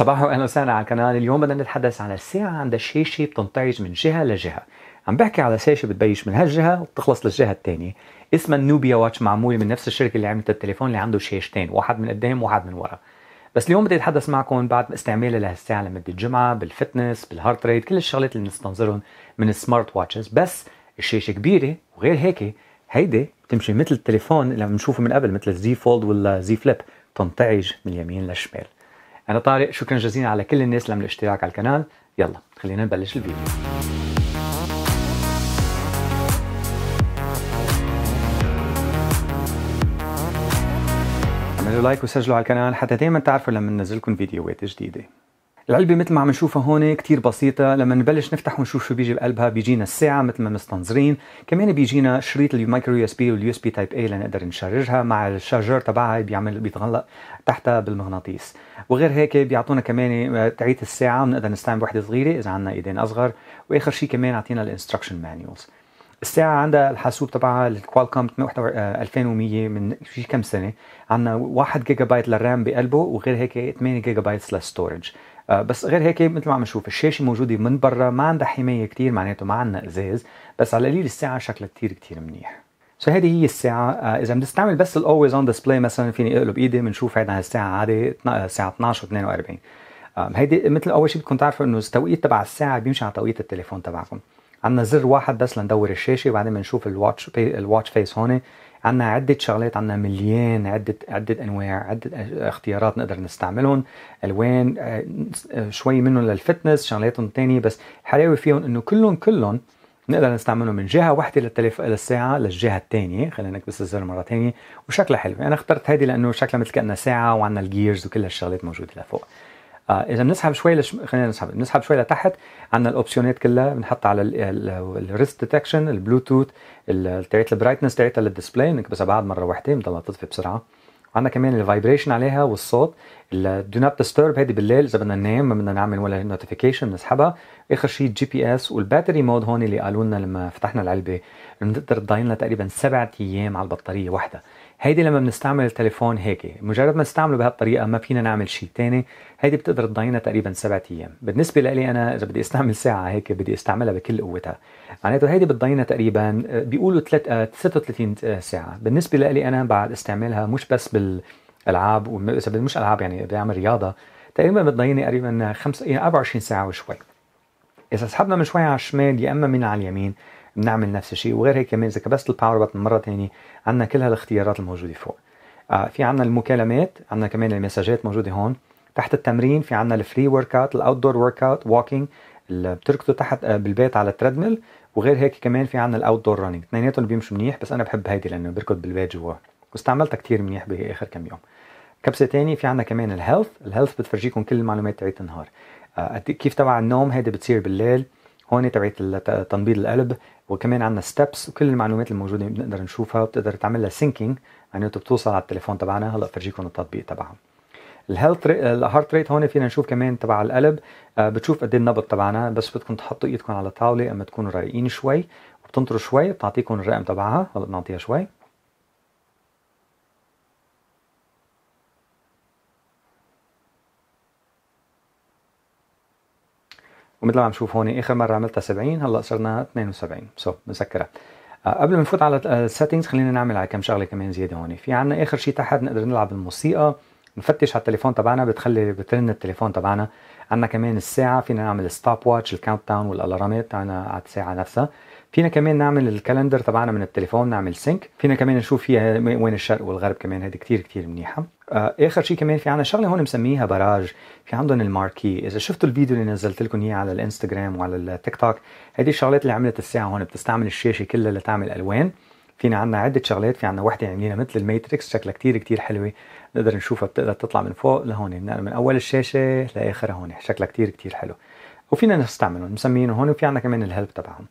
صباح واهلا وسهلا على القناه اليوم بدنا نتحدث على الساعه عند الشاشه بتنتعج من جهه لجهه عم بحكي على شاشه بتبيش من هالجهه وبتخلص للجهه الثانيه اسمها النوبيا واتش معمول من نفس الشركه اللي عملت التليفون اللي عنده شاشتين واحد من قدام وواحد من ورا بس اليوم بدي اتحدث معكم بعد استعمالي لهالساعه لمده جمعه بالفتنس بالهارت ريت كل الشغلات اللي بنستنظرهم من السمارت واتشز بس الشاشه كبيره وغير هيك هيدي بتمشي مثل التليفون اللي عم نشوفه من قبل مثل الزي فولد ولا زي فليب تنتعج من اليمين للشمال أنا طارق شكرا جزيلا على كل الناس اللي عملوا اشتراك على القناة يلا خلينا نبلش الفيديو اعملوا لايك وسجلوا على القناة حتى دايما تعرفوا لما ننزل لكم فيديوهات جديدة العلبة مثل ما عم نشوفها هون كتير بسيطة لما نبلش نفتح ونشوف شو بيجي بقلبها بيجينا الساعة مثل ما مستنظرين كمان بيجينا شريط المايكرو يو اس بي واليو اس بي تايب اي لنقدر نشارجها مع الشارجر تبعها بيعمل بيتغلق تحتها بالمغناطيس وغير هيك بيعطونا كمان آه، تعيت الساعة بنقدر نستعمل وحدة صغيرة إذا عندنا إيدين أصغر وآخر شيء كمان عطينا الانستركشن مانيولز الساعة عندها الحاسوب تبعها الكوالكوم آه، 2100 من شي كم سنة عندنا 1 جيجا بايت للرام بقلبه وغير هيك 8 جيجا بايت للستورج آه، بس غير هيك مثل ما عم نشوف الشاشه موجوده من برا ما عندها حمايه كثير معناته ما عندنا ازاز بس على القليل الساعه شكلها كثير كثير منيح سو so هذه هي الساعة آه، إذا بنستعمل بس الأولويز أون ديسبلاي مثلا فيني أقلب إيدي بنشوف هيدا آه، الساعة عادي الساعة 12 و42 هيدي مثل أول شيء بدكم تعرفوا إنه التوقيت تبع الساعة بيمشي على توقيت التليفون تبعكم عندنا زر واحد بس لندور الشاشة وبعدين بنشوف الواتش الواتش فيس هون عندنا عدة شغلات عندنا مليان عدة عدة أنواع عدة اختيارات نقدر نستعملهم ألوان آه، شوي منهم للفتنس شغلاتهم تانية بس حلاوة فيهم إنه كلهم كلهم نقدر نستعملهم من جهة واحدة للتلف للساعة للجهة الثانية خلينا نكبس الزر مرة ثانية وشكلها حلو أنا اخترت هذه لأنه شكلها مثل كأنها ساعة وعندنا الجيرز وكل هالشغلات موجودة لفوق آه اذا بنسحب شوي لش... خلينا نسحب بنسحب شوي لتحت عندنا الاوبشنات كلها بنحطها على الريست ديتكشن البلوتوث تاعت البرايتنس تاعتها للديسبلاي بنكبسها بعد مره واحده بتضلها تطفي بسرعه عندنا كمان الفايبريشن عليها والصوت دو نوت ديستورب هذه بالليل اذا بدنا ننام ما بدنا نعمل ولا نوتيفيكيشن بنسحبها اخر شيء الجي بي اس والباتري مود هون اللي قالوا لنا لما فتحنا العلبه بنقدر تضاين لنا تقريبا سبعة ايام على البطاريه واحده هيدي لما بنستعمل التليفون هيك مجرد ما نستعمله بهالطريقه ما فينا نعمل شيء ثاني هيدي بتقدر تضاينا تقريبا سبعة ايام بالنسبه لي انا اذا بدي استعمل ساعه هيك بدي استعملها بكل قوتها معناته هيدي بتضاينا تقريبا آه، بيقولوا 36 آه، آه، ساعه بالنسبه لي انا بعد استعمالها مش بس بالالعاب اذا مش العاب يعني بعمل رياضه تقريبا بتضيني تقريبا 5 24 ساعه وشوي اذا سحبنا من شوي على الشمال يا اما من على اليمين بنعمل نفس الشيء وغير هيك كمان اذا كبست الباور بتن مره ثانيه عندنا كل هالاختيارات الموجوده فوق آه في عندنا المكالمات عندنا كمان المساجات موجوده هون تحت التمرين في عندنا الفري ورك اوت الاوت دور ورك اوت ووكينج اللي بتركضوا تحت آه، بالبيت على التريدميل وغير هيك كمان في عندنا الاوت دور رننج اثنيناتهم بيمشوا منيح بس انا بحب هيدي لانه بركض بالبيت جوا واستعملتها كثير منيح باخر كم يوم كبسه ثانيه في عندنا كمان الهيلث الهيلث بتفرجيكم كل المعلومات تبعت النهار آه كيف تبع النوم هيدي بتصير بالليل هون تبعت تنبيض القلب وكمان عندنا ستيبس وكل المعلومات الموجوده بنقدر نشوفها وبتقدر تعملها لها سينكينج معناته بتوصل على التليفون تبعنا هلا فرجيكم التطبيق تبعها الهيلث الهارت ريت هون فينا نشوف كمان تبع القلب آه بتشوف قد إيه النبض تبعنا بس بدكم تحطوا ايدكم على الطاوله اما تكونوا رايقين شوي وبتنطروا شوي بتعطيكم الرقم تبعها هلا بنعطيها شوي ومثل ما عم نشوف هون اخر مره عملتها 70 هلا صرنا 72 سو so, آه، قبل ما نفوت على السيتنجز آه، خلينا نعمل على كم شغله كمان زياده هون في عنا اخر شيء تحت نقدر نلعب الموسيقى نفتش على التليفون تبعنا بتخلي بترن التليفون تبعنا عندنا كمان الساعه فينا نعمل ستوب واتش الكاونت داون والالارمات تبعنا على الساعه نفسها فينا كمان نعمل الكالندر تبعنا من التليفون نعمل سينك فينا كمان نشوف فيها وين الشرق والغرب كمان هيدي كتير كتير منيحه آه، اخر شيء كمان في عنا شغله هون مسميها براج في عندهم الماركي اذا شفتوا الفيديو اللي نزلت لكم اياه على الانستغرام وعلى التيك توك هيدي الشغلات اللي عملت الساعه هون بتستعمل الشاشه كلها لتعمل الوان فينا عنا عدة شغلات في عنا وحدة عاملينها مثل الماتريكس شكلها كتير كتير حلوة نقدر نشوفها بتقدر تطلع من فوق لهون من, أول الشاشة لآخرها هون شكلها كتير كتير حلو وفينا نستعملهم مسمينه هون وفي عنا كمان الهلب تبعهم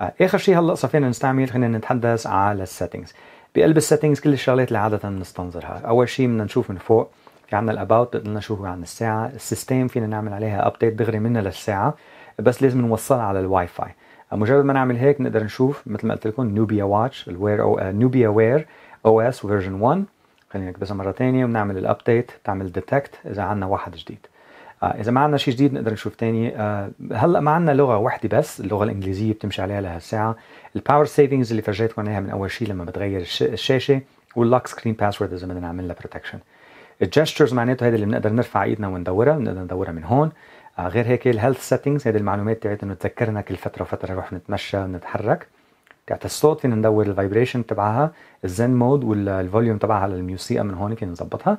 آه، اخر شيء هلا صفينا نستعمل خلينا نتحدث على السيتنجز بقلب السيتنجز كل الشغلات اللي عاده بنستنظرها اول شيء بدنا نشوف من فوق في عندنا الاباوت بتقول لنا شو هو عن الساعه السيستم فينا نعمل عليها ابديت دغري منها للساعه بس لازم نوصلها على الواي فاي آه، مجرد ما نعمل هيك نقدر نشوف مثل ما قلت لكم نوبيا واتش الوير او نوبيا وير او اس فيرجن 1 خلينا نكبسها مره ثانيه ونعمل الابديت تعمل ديتكت اذا عندنا واحد جديد آه، اذا ما عندنا شيء جديد نقدر نشوف ثاني آه، هلا ما عندنا لغه واحده بس اللغه الانجليزيه بتمشي عليها لهالساعه الباور سيفنجز اللي فرجيتكم اياها من اول شيء لما بتغير الشاشه واللوك سكرين باسورد اذا بدنا نعمل لها بروتكشن الجستشرز معناته هيدي اللي بنقدر نرفع ايدنا وندورها بنقدر ندورها من هون آه، غير هيك الهيلث سيتنجز هيدي المعلومات تبعت انه تذكرنا كل فتره وفتره نروح نتمشى ونتحرك تبعت الصوت فينا ندور الفايبريشن تبعها الزن مود والفوليوم تبعها للموسيقى من هون فينا نظبطها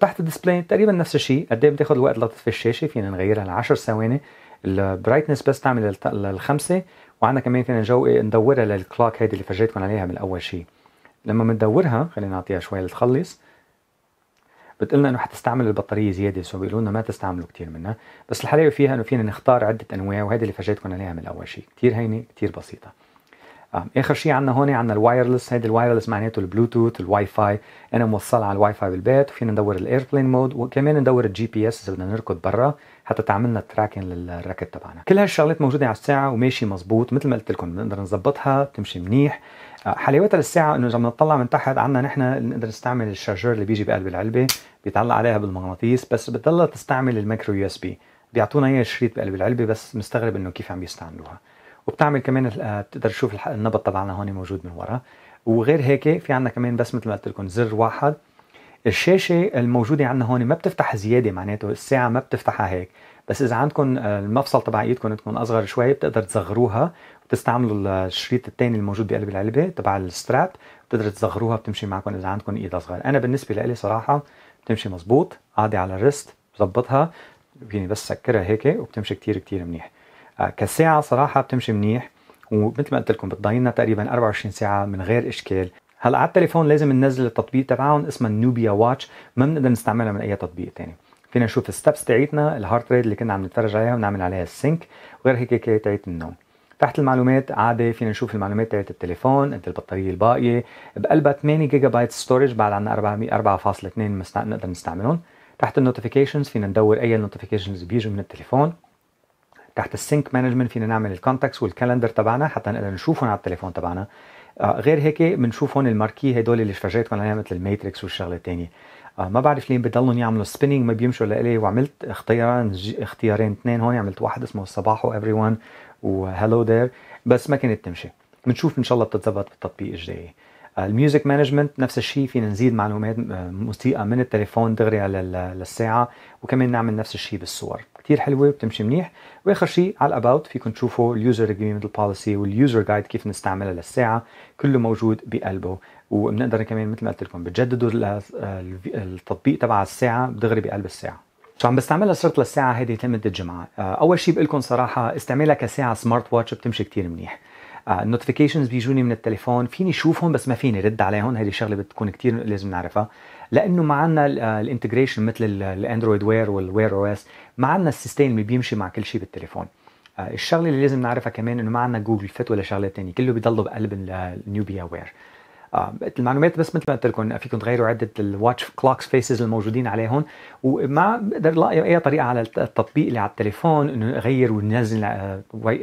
تحت الديسبلاي تقريبا نفس الشيء قد ايه بتاخذ الوقت لتطفي الشاشه فينا نغيرها ل 10 ثواني البرايتنس بس تعمل للخمسه وعندنا كمان فينا نجو إيه، ندورها للكلوك هيدي اللي فرجيتكم عليها من اول شيء لما بندورها خلينا نعطيها شوي لتخلص لنا انه حتستعمل البطاريه زياده سو بيقولوا لنا ما تستعملوا كثير منها بس الحلاوه فيها انه فينا نختار عده انواع وهيدي اللي فرجيتكم عليها من اول شيء كثير هينه كثير بسيطه آه، اخر شيء عندنا هون عندنا الوايرلس هيدي الوايرلس معناته البلوتوث الواي فاي انا موصل على الواي فاي بالبيت وفينا ندور الايربلين مود وكمان ندور الجي بي اس اذا بدنا نركض برا حتى تعملنا تراكن للركض تبعنا كل هالشغلات موجوده على الساعه وماشي مزبوط مثل ما قلت لكم بنقدر نظبطها بتمشي منيح آه، حلاوتها للساعه انه اذا بنطلع من تحت عندنا نحن نقدر نستعمل الشارجر اللي بيجي بقلب العلبه بيتعلق عليها بالمغناطيس بس بتضلها تستعمل الميكرو يو اس بي بيعطونا اياه الشريط بقلب العلبه بس مستغرب انه كيف عم يستعملوها وبتعمل كمان بتقدر آه، تشوف النبط تبعنا هون موجود من ورا وغير هيك في عندنا كمان بس مثل ما قلت لكم زر واحد الشاشه الموجوده عندنا هون ما بتفتح زياده معناته الساعه ما بتفتحها هيك بس اذا عندكم آه، المفصل تبع ايدكم تكون اصغر شوي بتقدر تصغروها وتستعملوا الشريط الثاني الموجود بقلب العلبه تبع الستراب بتقدروا تصغروها بتمشي معكم اذا عندكم ايد اصغر انا بالنسبه لي صراحه بتمشي مزبوط عادي على الريست بظبطها فيني بس سكرها هيك وبتمشي كتير كتير منيح آه، كساعة صراحة بتمشي منيح ومثل ما قلت لكم بتضاينا تقريبا 24 ساعة من غير إشكال هلا على التليفون لازم ننزل التطبيق تبعهم اسمه النوبيا واتش ما بنقدر نستعملها من اي تطبيق تاني فينا نشوف الستبس تاعتنا الهارت ريت اللي كنا عم نتفرج عليها ونعمل عليها السينك وغير هيك هيك تاعت النوم تحت المعلومات عادي فينا نشوف المعلومات تاعت التليفون قد البطاريه الباقيه بقلبها 8 جيجا بايت ستورج بعد عنا 4.2 نقدر نستعملهم تحت النوتيفيكيشنز فينا ندور اي نوتيفيكيشنز بيجوا من التليفون تحت السينك مانجمنت فينا نعمل الكونتاكتس والكالندر تبعنا حتى نقدر نشوفهم على التليفون تبعنا آه، غير هيك بنشوف هون الماركي هدول اللي فرجيتكم عليها مثل الماتريكس والشغله الثانيه آه، ما بعرف ليه بضلهم يعملوا سبيننج ما بيمشوا لإلي وعملت اختيارين اختيارين اثنين هون عملت واحد اسمه الصباح وافري ون وهلو ذير بس ما كانت تمشي بنشوف ان شاء الله بتتظبط بالتطبيق الجاي الميوزك مانجمنت نفس الشيء فينا نزيد معلومات آه، موسيقى من التليفون دغري على للساعه وكمان نعمل نفس الشيء بالصور كثير حلوه وبتمشي منيح واخر شيء على الاباوت فيكم تشوفوا اليوزر اجريمنت البوليسي واليوزر جايد كيف نستعملها للساعه كله موجود بقلبه وبنقدر كمان مثل ما قلت لكم بتجددوا التطبيق تبع الساعه دغري بقلب الساعه شو عم بستعملها صرت للساعه هذه لمده جمعه آه، اول شيء بقول لكم صراحه استعملها كساعه سمارت واتش بتمشي كثير منيح النوتيفيكيشنز آه، بيجوني من التليفون فيني شوفهم بس ما فيني رد عليهم هذه شغله بتكون كثير لازم نعرفها لانه ما عندنا الانتجريشن مثل الاندرويد وير والوير او اس ما عندنا السيستم اللي بيمشي مع كل شيء بالتليفون آه، الشغله اللي لازم نعرفها كمان انه ما عندنا جوجل فيت ولا شغله ثانيه كله بيضلوا بقلب النيوبيا آه، وير آه، المعلومات بس مثل ما قلت لكم فيكم تغيروا عده الواتش كلوكس فيسز الموجودين عليهم وما بقدر الاقي اي طريقه على التطبيق اللي على التليفون انه اغير وننزل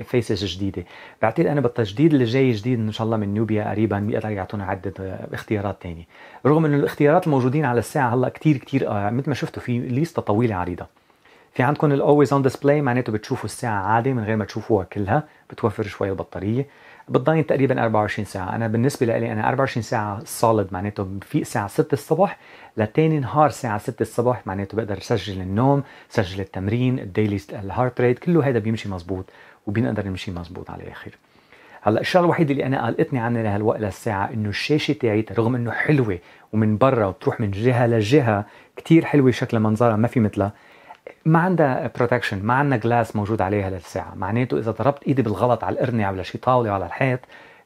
فيسز جديده بعتقد انا بالتجديد اللي جاي جديد ان شاء الله من نوبيا قريبا بيقدر يعطونا عده آه، اختيارات ثانيه رغم انه الاختيارات الموجودين على الساعه هلا كثير كثير آه، مثل ما شفتوا في ليسته طويله عريضه في عندكم الاولويز اون ديسبلاي معناته بتشوفوا الساعه عادي من غير ما تشوفوها كلها بتوفر شوي البطاريه بتضاين تقريبا 24 ساعه انا بالنسبه لي انا 24 ساعه سوليد معناته في الساعه 6 الصبح لتاني نهار الساعه 6 الصبح معناته بقدر اسجل النوم سجل التمرين الديلي الهارت ريت كله هذا بيمشي مزبوط وبنقدر نمشي مزبوط على الاخر هلا الشغله الوحيده اللي انا قلقتني عنها لهالوقت للساعه انه الشاشه تاعتها رغم انه حلوه ومن برا وبتروح من جهه لجهه كتير حلوه شكلها منظرها ما في مثلها ما عندها بروتكشن ما عندنا جلاس موجود عليها للساعه معناته اذا ضربت ايدي بالغلط على القرنه على شي طاوله على الحيط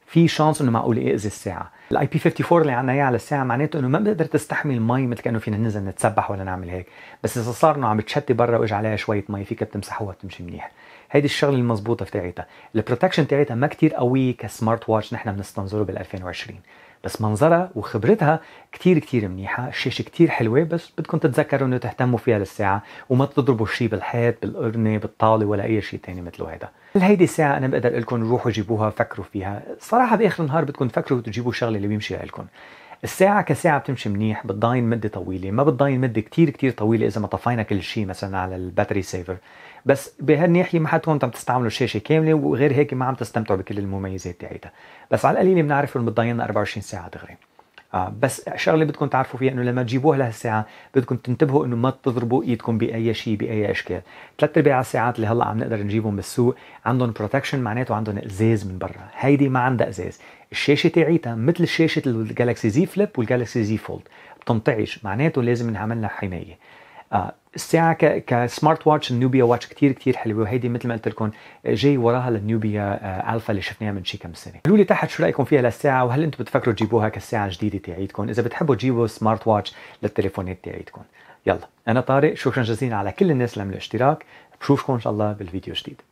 في شانس انه معقول يأذي إيه الساعه الاي بي 54 اللي عندنا اياه على الساعه معناته انه ما بتقدر تستحمل مي مثل كانه فينا ننزل نتسبح ولا نعمل هيك بس اذا صار انه عم بتشتي برا واجى عليها شويه مي فيك تمسحوها وتمشي منيح هيدي الشغله المضبوطه تاعتها البروتكشن تاعتها ما كتير قويه كسمارت واتش نحن بنستنظره بال 2020 بس منظرها وخبرتها كتير كتير منيحة الشاشة كتير حلوة بس بدكم تتذكروا انه تهتموا فيها للساعة وما تضربوا شي بالحيط بالقرنة بالطاولة ولا اي شيء تاني مثل هيدا هل هيدي الساعة انا بقدر لكم روحوا جيبوها فكروا فيها صراحة باخر النهار بدكم تفكروا وتجيبوا شغلة اللي بيمشي لكم الساعة كساعة بتمشي منيح بتضاين مدة طويلة ما بتضاين مدة كتير كتير طويلة إذا ما طفينا كل شيء مثلا على الباتري سيفر بس بهالناحية ما حتكون عم تستعملوا الشاشة كاملة وغير هيك ما عم تستمتعوا بكل المميزات تاعتها بس على القليلة بنعرف انه بتضاين 24 ساعة دغري آه بس شغله بدكم تعرفوا فيها انه لما تجيبوها لهالساعه بدكم تنتبهوا انه ما تضربوا ايدكم باي شيء باي اشكال، ثلاث ارباع الساعات اللي هلا عم نقدر نجيبهم بالسوق عندهم بروتكشن معناته عندهم ازاز من برا، هيدي ما عندها ازاز، الشاشه تاعيتها مثل شاشه الجالكسي زي فليب والجالكسي زي فولد بتنطعش معناته لازم نعمل لها حمايه آه الساعة ك... كسمارت واتش النوبيا واتش كتير كتير حلوة وهيدي مثل ما قلت لكم جاي وراها النوبيا آه الفا اللي شفناها من شي كم سنة. قولوا لي تحت شو رأيكم فيها للساعة وهل انتم بتفكروا تجيبوها كالساعة الجديدة تاعيتكم؟ إذا بتحبوا تجيبوا سمارت واتش للتليفونات تاعيتكم. يلا أنا طارق شكرا جزيلا على كل الناس اللي عملوا اشتراك بشوفكم إن شاء الله بالفيديو الجديد.